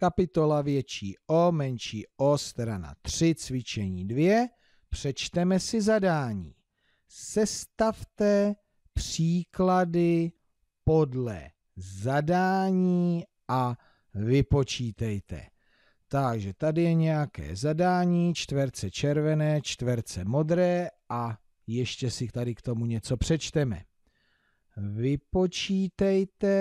kapitola větší O, menší O, strana 3, cvičení 2, přečteme si zadání. Sestavte příklady podle zadání a vypočítejte. Takže tady je nějaké zadání, čtverce červené, čtverce modré a ještě si tady k tomu něco přečteme. Vypočítejte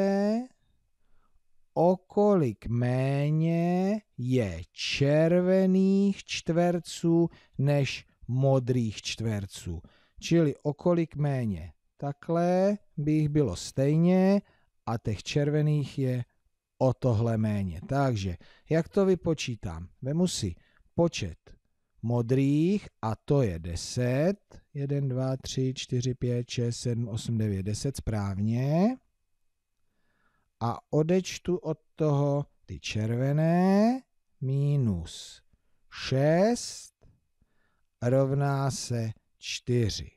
okolik méně je červených čtverců než modrých čtverců. Čili okolik méně. Takhle by jich bylo stejně a těch červených je o tohle méně. Takže jak to vypočítám? Vemu si počet modrých a to je 10. 1, 2, 3, 4, 5, 6, 7, 8, 9, 10 správně a odečtu od toho ty červené minus 6 rovná se 4.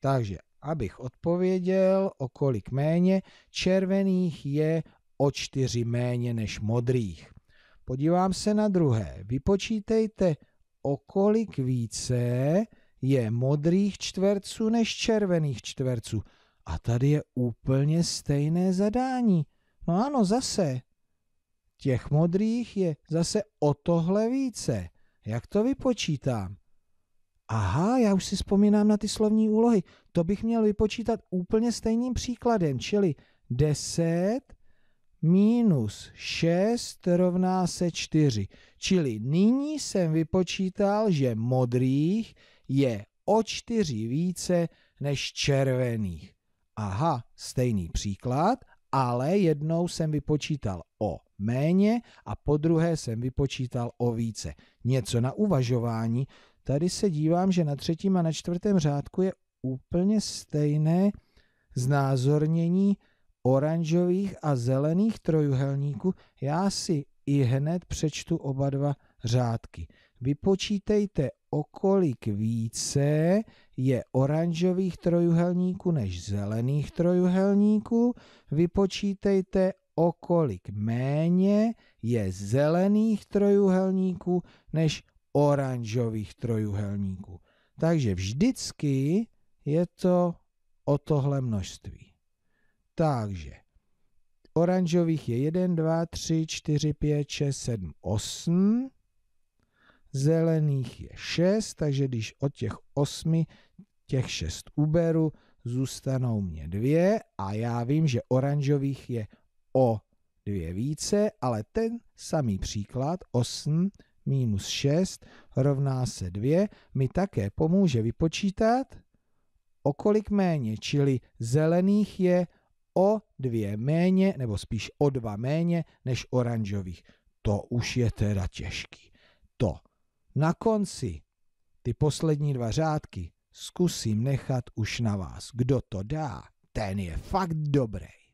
Takže abych odpověděl, o kolik méně, červených je o 4 méně než modrých. Podívám se na druhé. Vypočítejte, o kolik více je modrých čtverců než červených čtverců. A tady je úplně stejné zadání. No ano, zase. Těch modrých je zase o tohle více. Jak to vypočítám? Aha, já už si vzpomínám na ty slovní úlohy. To bych měl vypočítat úplně stejným příkladem, čili 10 minus 6 rovná se 4. Čili nyní jsem vypočítal, že modrých je o 4 více než červených. Aha, stejný příklad ale jednou jsem vypočítal o méně a po druhé jsem vypočítal o více. Něco na uvažování. Tady se dívám, že na třetím a na čtvrtém řádku je úplně stejné znázornění oranžových a zelených trojuhelníků. Já si i hned přečtu oba dva řádky. Vypočítejte, o kolik více je oranžových trojuhelníků než zelených trojuhelníků, vypočítejte, o kolik méně je zelených trojuhelníků než oranžových trojuhelníků. Takže vždycky je to o tohle množství. Takže oranžových je 1, 2, 3, 4, 5, 6, 7, 8 zelených je 6, takže když od těch 8 těch 6 uberu, zůstanou mě 2 a já vím, že oranžových je o 2 více, ale ten samý příklad 8 minus 6 rovná se 2 mi také pomůže vypočítat, o kolik méně, čili zelených je o 2 méně, nebo spíš o 2 méně než oranžových. To už je teda těžký. To na konci ty poslední dva řádky zkusím nechat už na vás. Kdo to dá, ten je fakt dobrý.